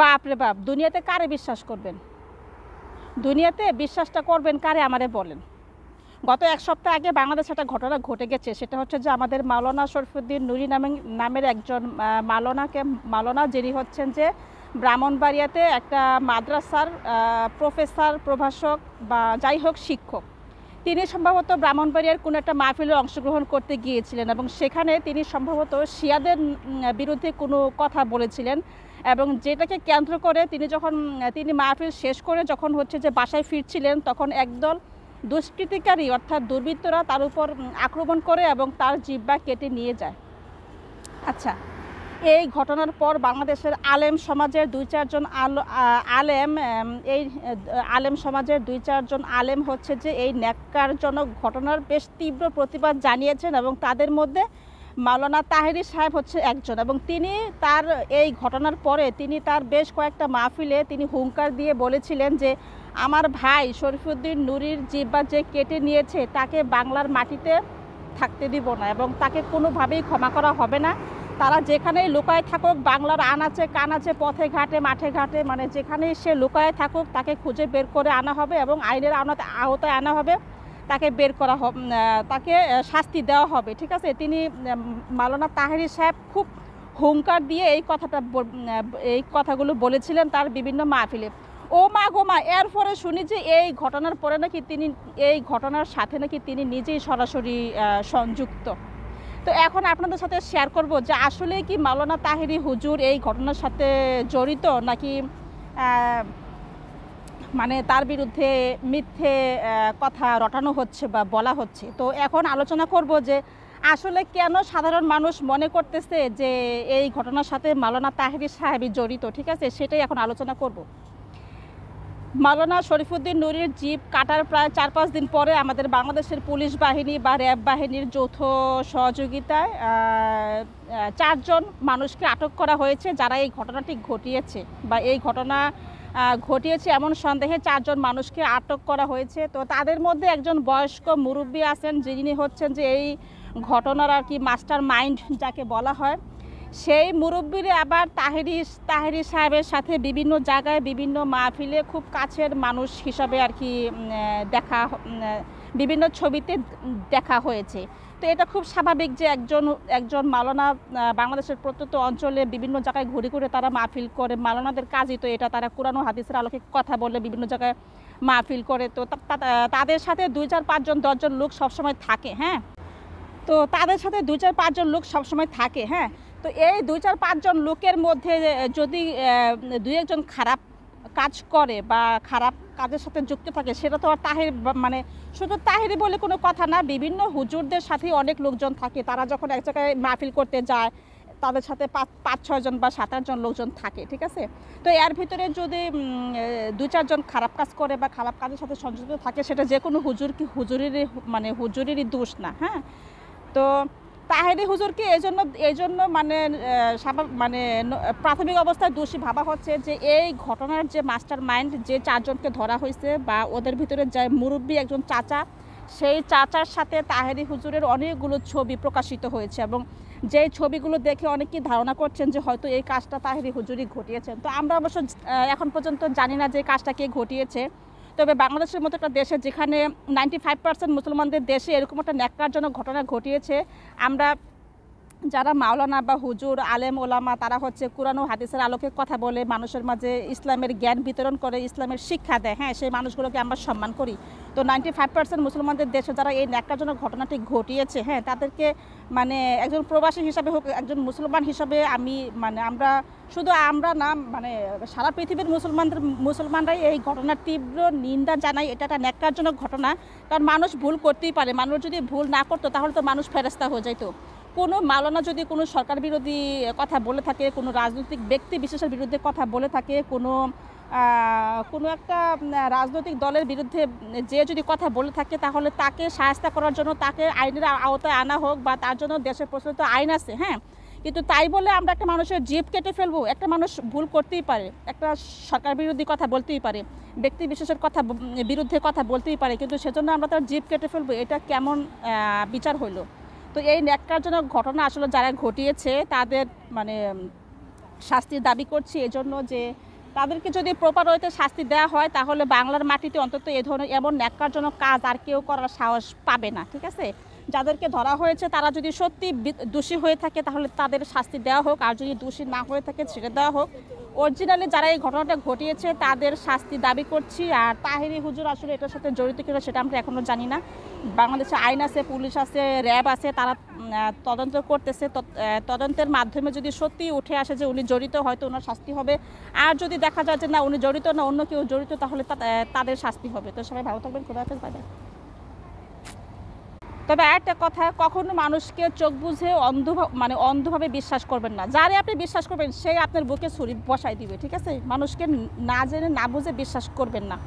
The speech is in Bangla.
বাপ রে বাপ দুনিয়াতে কারে বিশ্বাস করবেন দুনিয়াতে বিশ্বাসটা করবেন কারে আমারে বলেন গত এক সপ্তাহ আগে বাংলাদেশে একটা ঘটনা ঘটে গেছে সেটা হচ্ছে যে আমাদের মালনা শরফুদ্দিন নুরি নামে নামের একজন মালনাকে মালনা যিনি হচ্ছেন যে ব্রাহ্মণবাড়িয়াতে একটা মাদ্রাসার প্রফেসর প্রভাষক বা যাই হোক শিক্ষক তিনি সম্ভবত ব্রাহ্মণবাড়িয়ার কোনো একটা মাহফিলে অংশগ্রহণ করতে গিয়েছিলেন এবং সেখানে তিনি সম্ভবত শিয়াদের বিরুদ্ধে কোনো কথা বলেছিলেন এবং যেটাকে কেন্দ্র করে তিনি যখন তিনি মাহফিল শেষ করে যখন হচ্ছে যে বাসায় ফিরছিলেন তখন একদল দুষ্কৃতিকারী অর্থাৎ দুর্বৃত্তরা তার উপর আক্রমণ করে এবং তার জিব্বা কেটে নিয়ে যায় আচ্ছা এই ঘটনার পর বাংলাদেশের আলেম সমাজের দুই চারজন আলেম এই আলেম সমাজের দুই চারজন আলেম হচ্ছে যে এই ন্যাক্কারজনক ঘটনার বেশ তীব্র প্রতিবাদ জানিয়েছেন এবং তাদের মধ্যে মাওলানা তাহেরি সাহেব হচ্ছে একজন এবং তিনি তার এই ঘটনার পরে তিনি তার বেশ কয়েকটা মাহফিলে তিনি হুঙ্কার দিয়ে বলেছিলেন যে আমার ভাই শরীফুদ্দিন নুরির জিব্বা যে কেটে নিয়েছে তাকে বাংলার মাটিতে থাকতে দিব না এবং তাকে কোনোভাবেই ক্ষমা করা হবে না তারা যেখানেই লুকায় থাকুক বাংলার আনাচে আছে পথে ঘাটে মাঠে ঘাটে মানে যেখানেই সে লুকায় থাকুক তাকে খুঁজে বের করে আনা হবে এবং আইনের আওতায় আনা হবে তাকে বের করা হবে তাকে শাস্তি দেওয়া হবে ঠিক আছে তিনি মালানা তাহেরি সাহেব খুব হুঙ্কার দিয়ে এই কথাটা এই কথাগুলো বলেছিলেন তার বিভিন্ন মাহফিলে ও মা গো মা এরপরে শুনি যে এই ঘটনার পরে নাকি তিনি এই ঘটনার সাথে নাকি তিনি নিজেই সরাসরি সংযুক্ত তো এখন আপনাদের সাথে শেয়ার করব যে আসলে কি মালানা তাহেরি হুজুর এই ঘটনার সাথে জড়িত নাকি মানে তার বিরুদ্ধে মিথ্যে কথা রটানো হচ্ছে বা বলা হচ্ছে তো এখন আলোচনা করব যে আসলে কেন সাধারণ মানুষ মনে করতেছে যে এই ঘটনার সাথে মালানা তাহেরি সাহেবই জড়িত ঠিক আছে সেটাই এখন আলোচনা করব মালানা শরীফুদ্দিন নুরির জিপ কাটার প্রায় চার পাঁচ দিন পরে আমাদের বাংলাদেশের পুলিশ বাহিনী বা র্যাব বাহিনীর যৌথ সহযোগিতায় চারজন মানুষকে আটক করা হয়েছে যারা এই ঘটনাটি ঘটিয়েছে বা এই ঘটনা ঘটিয়েছে এমন সন্দেহে চারজন মানুষকে আটক করা হয়েছে তো তাদের মধ্যে একজন বয়স্ক মুরব্বী আছেন যিনি হচ্ছেন যে এই ঘটনার আর কি মাস্টার মাইন্ড যাকে বলা হয় সেই মুরব্বীর আবার তাহেরি তাহেরি সাহেবের সাথে বিভিন্ন জায়গায় বিভিন্ন মাহফিলে খুব কাছের মানুষ হিসাবে আর কি দেখা বিভিন্ন ছবিতে দেখা হয়েছে তো এটা খুব স্বাভাবিক যে একজন একজন মালানা বাংলাদেশের প্রত্যন্ত অঞ্চলে বিভিন্ন জায়গায় ঘুরে ঘুরে তারা মাহফিল করে মালানাদের কাজই তো এটা তারা কোরআন হাদিসের আলোকে কথা বলে বিভিন্ন জায়গায় মাহফিল করে তো তাদের সাথে দুই চার পাঁচজন দশজন লোক সবসময় থাকে হ্যাঁ তো তাদের সাথে দুই চার পাঁচজন লোক সবসময় থাকে হ্যাঁ তো এই দুই চার পাঁচজন লোকের মধ্যে যদি দুই একজন খারাপ কাজ করে বা খারাপ কাজের সাথে যুক্ত থাকে সেটা তো আর তাহের মানে শুধু তাহেরি বলে কোনো কথা না বিভিন্ন হুজুরদের সাথে অনেক লোকজন থাকে তারা যখন এক জায়গায় মাহফিল করতে যায় তাদের সাথে পাঁচ পাঁচ ছয়জন বা সাত আটজন লোকজন থাকে ঠিক আছে তো এর ভিতরে যদি দু চারজন খারাপ কাজ করে বা খারাপ কাজের সাথে সংযুক্ত থাকে সেটা যে কোনো হুজুর কি হুজুরেরই মানে হুজুরেরই দোষ না হ্যাঁ তো তাহেরি হুজুরকে এই জন্য এই জন্য মানে মানে প্রাথমিক অবস্থায় দোষী ভাবা হচ্ছে যে এই ঘটনার যে মাস্টার মাইন্ড যে চারজনকে ধরা হয়েছে বা ওদের ভিতরে যে মুরব্বী একজন চাচা সেই চাচার সাথে তাহেরি হুজুরের অনেকগুলো ছবি প্রকাশিত হয়েছে এবং যে ছবিগুলো দেখে অনেকেই ধারণা করছেন যে হয়তো এই কাজটা তাহেরি হুজুরই ঘটিয়েছেন তো আমরা অবশ্য এখন পর্যন্ত জানি না যে কাজটা কে ঘটিয়েছে তবে বাংলাদেশের মতো একটা দেশে যেখানে নাইনটি ফাইভ পার্সেন্ট মুসলমানদের দেশে এরকম একটা ন্যাক্কারজনক ঘটনা ঘটিয়েছে আমরা যারা মাওলানা বা হুজুর আলেম ওলামা তারা হচ্ছে কোরআন ও হাদিসের আলোকে কথা বলে মানুষের মাঝে ইসলামের জ্ঞান বিতরণ করে ইসলামের শিক্ষা দেয় হ্যাঁ সেই মানুষগুলোকে আমরা সম্মান করি তো নাইনটি ফাইভ পার্সেন্ট মুসলমানদের দেশে যারা এই ন্যাকাজনক ঘটনাটি ঘটিয়েছে হ্যাঁ তাদেরকে মানে একজন প্রবাসী হিসাবে হোক একজন মুসলমান হিসাবে আমি মানে আমরা শুধু আমরা না মানে সারা পৃথিবীর মুসলমানদের মুসলমানরাই এই ঘটনার তীব্র নিন্দা জানাই এটা একটা ন্যাক্কারজনক ঘটনা কারণ মানুষ ভুল করতেই পারে মানুষ যদি ভুল না করতো তাহলে তো মানুষ ফেরস্তা হয়ে যেত কোনো মালনা যদি কোনো সরকার বিরোধী কথা বলে থাকে কোনো রাজনৈতিক ব্যক্তি বিশেষের বিরুদ্ধে কথা বলে থাকে কোনো কোনো একটা রাজনৈতিক দলের বিরুদ্ধে যে যদি কথা বলে থাকে তাহলে তাকে সাহায্যা করার জন্য তাকে আইনের আওতায় আনা হোক বা তার জন্য দেশের প্রচলিত আইন আছে হ্যাঁ কিন্তু তাই বলে আমরা একটা মানুষের জীব কেটে ফেলবো একটা মানুষ ভুল করতেই পারে একটা সরকার বিরোধী কথা বলতেই পারে ব্যক্তি বিশেষের কথা বিরুদ্ধে কথা বলতেই পারে কিন্তু সেজন্য আমরা তার জীব কেটে ফেলবো এটা কেমন বিচার হইলো তো এই ন্যাক্কারজনক ঘটনা আসলে যারা ঘটিয়েছে তাদের মানে শাস্তির দাবি করছি এজন্য যে তাদেরকে যদি প্রপার ওয়েতে শাস্তি দেওয়া হয় তাহলে বাংলার মাটিতে অন্তত এ ধরনের এমন ন্যাক্কারজনক কাজ আর কেউ করার সাহস পাবে না ঠিক আছে যাদেরকে ধরা হয়েছে তারা যদি সত্যি দোষী হয়ে থাকে তাহলে তাদের শাস্তি দেওয়া হোক আর যদি দোষী না হয়ে থাকে ছেড়ে দেওয়া হোক অরিজিনালি যারা এই ঘটনাটা ঘটিয়েছে তাদের শাস্তি দাবি করছি আর তাহিরি হুজুর আসলে এটার সাথে জড়িত কিনা সেটা আমরা এখনও জানি না বাংলাদেশে আইন আছে পুলিশ আছে র্যাব আছে তারা তদন্ত করতেছে তদন্তের মাধ্যমে যদি সত্যি উঠে আসে যে উনি জড়িত হয়তো ওনার শাস্তি হবে আর যদি দেখা যায় যে না উনি জড়িত না অন্য কেউ জড়িত তাহলে তাদের শাস্তি হবে তো সবাই ভালো থাকবেন খোদা হাফেজ বাই তবে একটা কথা কখনো মানুষকে চোখ বুঝে অন্ধ মানে অন্ধভাবে বিশ্বাস করবেন না যারে আপনি বিশ্বাস করবেন সে আপনার বুকে ছুরি বসায় দিবে ঠিক আছে মানুষকে না জেনে না বুঝে বিশ্বাস করবেন না